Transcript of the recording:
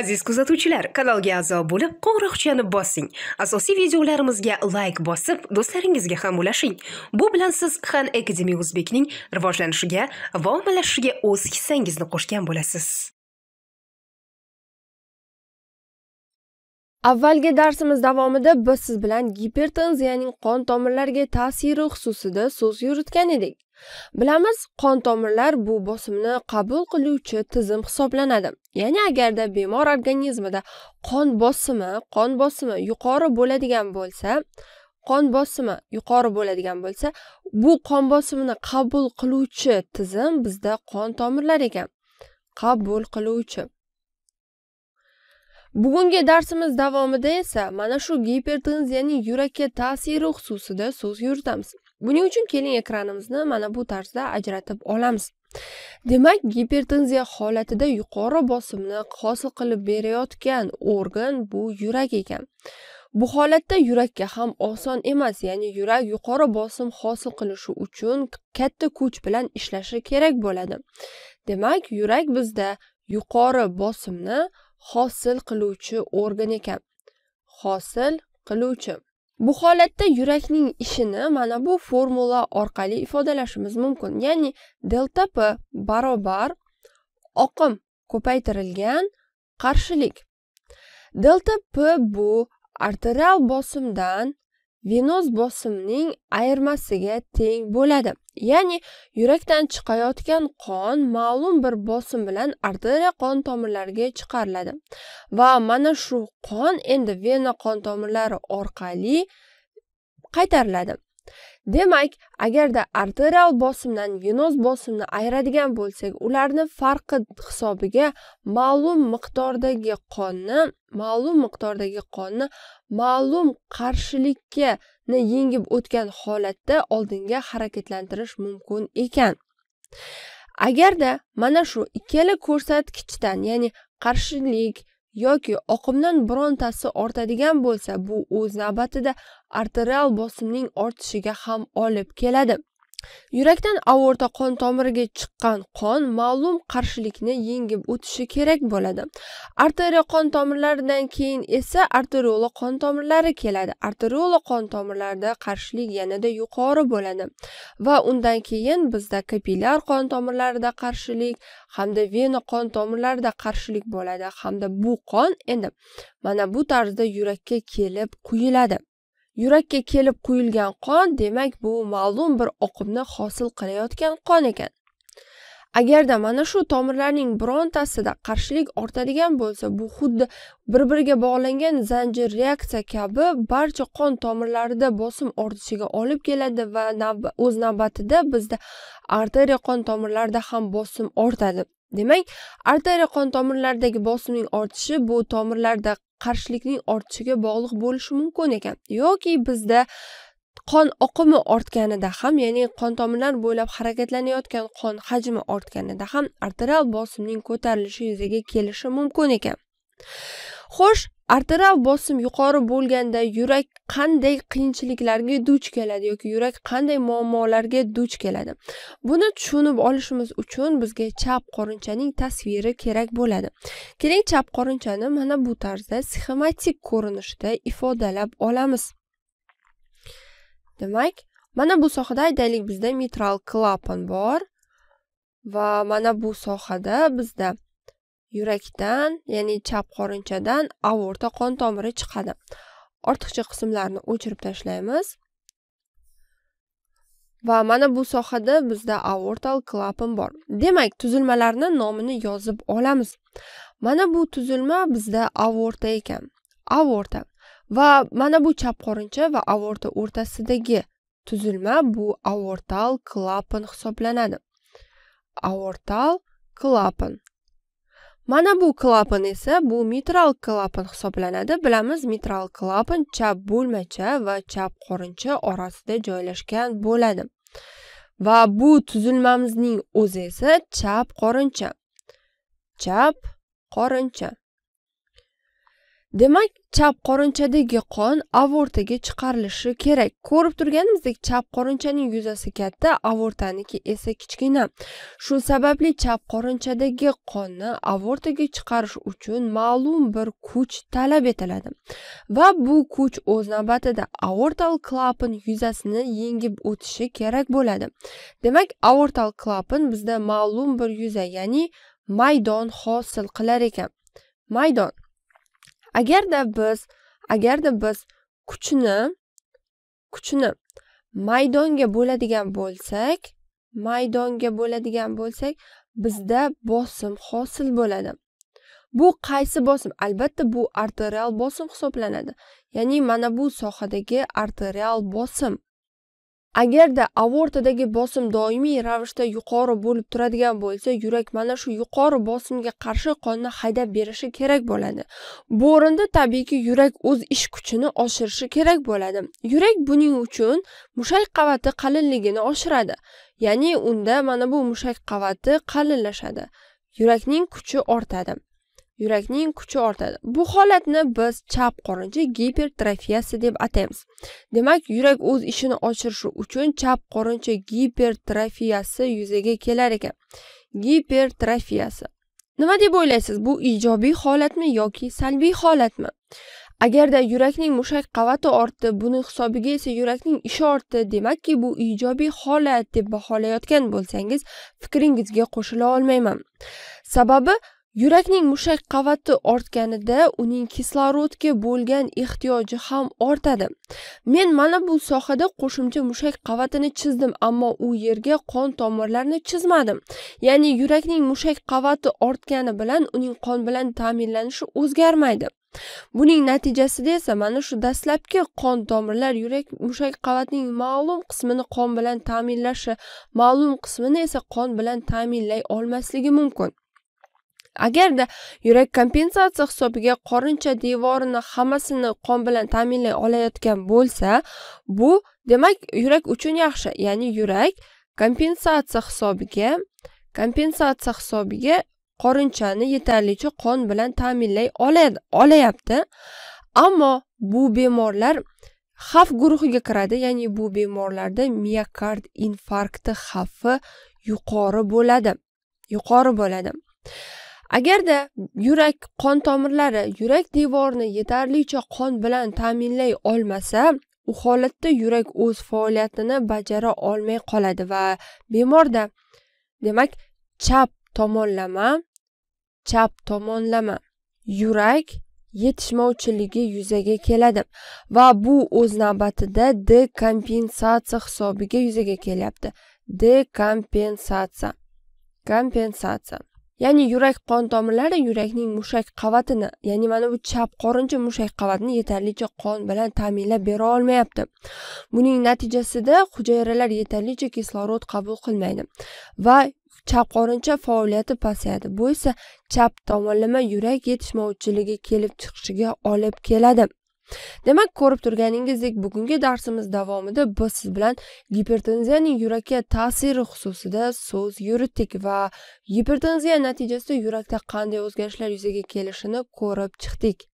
aziz kuzatuvchilar kanalga a'zo bo'lib qo'ng'iroqchani bossing asosiy videolarimizga layk bosib do'stlaringizga ham ulashing bu bilan siz han akademi o'zbekning rivojlanishiga va ommalashishiga o'z hissangizni qo'shgan bo'lasiz avvalgi darsimiz davomida biz siz bilan gipertenziyaning qon tomirlariga ta'siri xususida so'z yuritgan edik bilamiz qon tomirlar bu bosimni qabul qiluvchi tizim hisoblanadi ya'ni agarda bemor organizmida qon bosimi qon bosimi yuqori bo'ladigan bo'lsa qon bosimi yuqori bo'ladigan bo'lsa bu qon bosimini qabul qiluvchi tizim bizda qon tomirlar ekan qabul qiluvchi Bugungi darsimiz davomida esa mana shu gipertenziyaning yurakka ta'siri xususida so'z yuritamiz. Buning uchun keling ekranimizni mana bu tarzda ajratib olamiz. Demak, gipertenziya holatida yuqori bosimni hosil qilib berayotgan organ bu yurak ekan. Bu holatda yurakka ham oson emas, ya'ni yurak yuqori bosim hosil qilishi uchun katta kuch bilan ishlashi kerak bo'ladi. Demak, yurak bizda yuqori bosimni hosil qiluvchi organ ekan hosil qiluvchi bu holatda yurakning ishini mana bu formula orqali ifodalashimiz mumkin ya'ni delta p barobar oqim ko'paytirilgan qarshilik delta p bu arterial bosimdan venoz bosimning ayirmasiga teng bo'ladi ya'ni yurakdan chiqayotgan qon ma'lum bir bosim bilan arteriya qon tomirlariga chiqariladi va mana shu qon endi vena qon tomirlari orqali qaytariladi demak agarda arterial bosimdan venoz bosimni ayiradigan bo'lsak ularni farqi hisobiga ma'lum miqdordagi qonni ma'lum miqdordagi qonni ma'lum qarshilikni yengib o'tgan holatda oldinga harakatlantirish mumkin ekan agarda mana shu ikkala ko'rsatkichdan ya'ni qarshilik yoki oqimdan birontasi ortadigan bo'lsa bu o'z navbatida arterial bosimning ortishiga ham olib keladi yurakdan aorta qon tomiriga chiqqan qon ma'lum qarshilikni yengib o'tishi kerak bo'ladi arteriya qon tomirlaridan keyin esa arteriola qon tomirlari keladi arteriola qon tomirlarida qarshilik yanada yuqori bo'ladi va undan keyin bizda kapillyar qon tomirlarida qarshilik hamda vena qon tomirlarida qarshilik bo'ladi hamda bu qon endi mana bu tarzda yurakka kelib quyiladi yurakka kelib quyilgan qon demak bu ma'lum bir oqimni hosil qilayotgan qon ekan agarda mana shu tomirlarning birontasida qarshilik ortadigan bo'lsa bu xuddi bir biriga bog'langan zanjir reaksiya kabi barcha qon tomirlarida bosim ortishiga olib keladi va o'z navbatida bizda arteriya qon tomirlarida ham bosim ortadi demak arteriya qon tomirlaridagi bosimning ortishi bu tomirlarda qarshilikning ortishiga bog'liq bo'lishi mumkin ekan yoki bizda qon oqimi ortganida ham ya'ni qon tomirlar bo'ylab harakatlanayotgan qon hajmi ortganida ham arterial bosimning ko'tarilishi yuzaga kelishi mumkin ekan xo'sh arterial bosim yuqori bo'lganda yurak qanday qiyinchiliklarga duch keladi yoki yurak qanday muammolarga duch keladi buni tushunib olishimiz uchun bizga chap qorinchaning tasviri kerak bo'ladi keling chap qorinchani mana bu tarzda sxematik ko'rinishda ifodalab olamiz demak mana bu sohada aytaylik bizda mitral klapan bor va mana bu sohada bizda yurakdan ya'ni chap qorinchadan aorta qon tomiri chiqadi ortiqcha qismlarni o'chirib tashlaymiz va mana bu sohada bizda aortal klapan bor demak tuzilmalarni nomini yozib olamiz mana bu tuzilma bizda aorta ekan aorta va mana bu chap qorincha va aorta o'rtasidagi tuzilma bu aortal klapan hisoblanadi aortal klapan mana bu klapan esa bu mitral klapan hisoblanadi bilamiz mitral klapan chap bo'lmacha va chap qorincha orasida joylashgan bo'ladi va bu tuzilmamizning o'zi esa chap qorincha chap qorincha demak chap qorinchadagi qon avortaga chiqarilishi kerak ko'rib turganimizdek chap qorinchaning yuzasi katta avortaniki esa kichkina shu sababli chap qorinchadagi qonni avortaga chiqarish uchun ma'lum bir kuch talab etiladi va bu kuch o'z navbatida aortal klapan yuzasini yengib o'tishi kerak bo'ladi demak aortal klapan bizda ma'lum bir yuza ya'ni maydon hosil qilar ekan maydon agarda biz agarda biz kuchni kuchni maydonga bo'ladigan bo'lsak maydonga bo'ladigan bo'lsak bizda bosim hosil bo'ladi bu qaysi bosim albatta bu arterial bosim hisoblanadi ya'ni mana bu sohadagi arterial bosim agarda aortadagi bosim doimiy ravishda yuqori bo'lib turadigan bo'lsa yurak mana shu yuqori bosimga qarshi qonni haydab berishi kerak bo'ladi bu o'rinda tabiiyki yurak o'z ish kuchini oshirishi kerak bo'ladi yurak buning uchun mushak qavati qalinligini oshiradi ya'ni unda mana bu mushak qavati qalinlashadi yurakning kuchi ortadi yurakning kuchi ortadi bu holatni biz chap qorinchi gipertrofiyasi deb ataymiz demak yurak o'z ishini oshirishi uchun chap qorinchi gipertrofiyasi yuzaga kelar ekan gipertrofiyasi nima deb o'ylaysiz bu ijobiy holatmi yoki salbiy holatmi agarda yurakning mushak qavati ortdi buning hisobiga esa yurakning ishi ortdi demakki bu ijobiy holat deb baholayotgan bo'lsangiz fikringizga qo'shila olmayman sababi yurakning mushak qavati ortganida uning kislorodga bo'lgan ehtiyoji ham ortadi men mana bu sohada qo'shimcha mushak qavatini chizdim ammo u yerga qon tomirlarini chizmadim ya'ni yurakning mushak qavati ortgani bilan uning qon bilan ta'minlanishi o'zgarmaydi buning natijasida esa mana shu dastlabki qon tomirlar yurak mushak qavatining ma'lum qismini qon bilan ta'minlashi ma'lum qismini esa qon bilan ta'minlay olmasligi mumkin agarda yurak kompensatsiya hisobiga qorincha devorini hammasini qon bilan ta'minlay olayotgan bo'lsa bu demak yurak uchun yaxshi ya'ni yurak kompensatsiya hisobiga kompensatsiya hisobiga qorinchani yetarlicha qon bilan ta'minlay olayapti ammo bu bemorlar xavf guruhiga kiradi ya'ni bu bemorlarda miokard infarkti xavfi yuqori bo'ladi yuqori bo'ladi agarda yurak qon tomirlari yurak devorini yetarlicha qon bilan ta'minlay olmasa u holatda yurak o'z faoliyatini bajara olmay qoladi va bemorda demak chap tomonlama chap tomonlama yurak yetishmovchiligi yuzaga keladi va bu o'z navbatida dekompensatsiya hisobiga yuzaga kelyapti dekompensatsiya kompensatsiya ya'ni yurak qon tomirlari yurakning mushak qavatini ya'ni mana bu chap qorinchi mushak qavatini yetarlicha qon bilan ta'minlab bera olmayapti buning natijasida hujayralar yetarlicha kislorod qabul qilmaydi va chap qorincha faoliyati pasayadi bu esa chap tomonlama yurak yetishmovchiligi kelib chiqishiga olib keladi demak ko'rib turganingizdek bugungi darsimiz davomida biz siz bilan gipertenziyaning yurakka ta'siri xususida so'z yuritdik va gipertenziya natijasida yurakda qanday o'zgarishlar yuzaga kelishini ko'rib chiqdik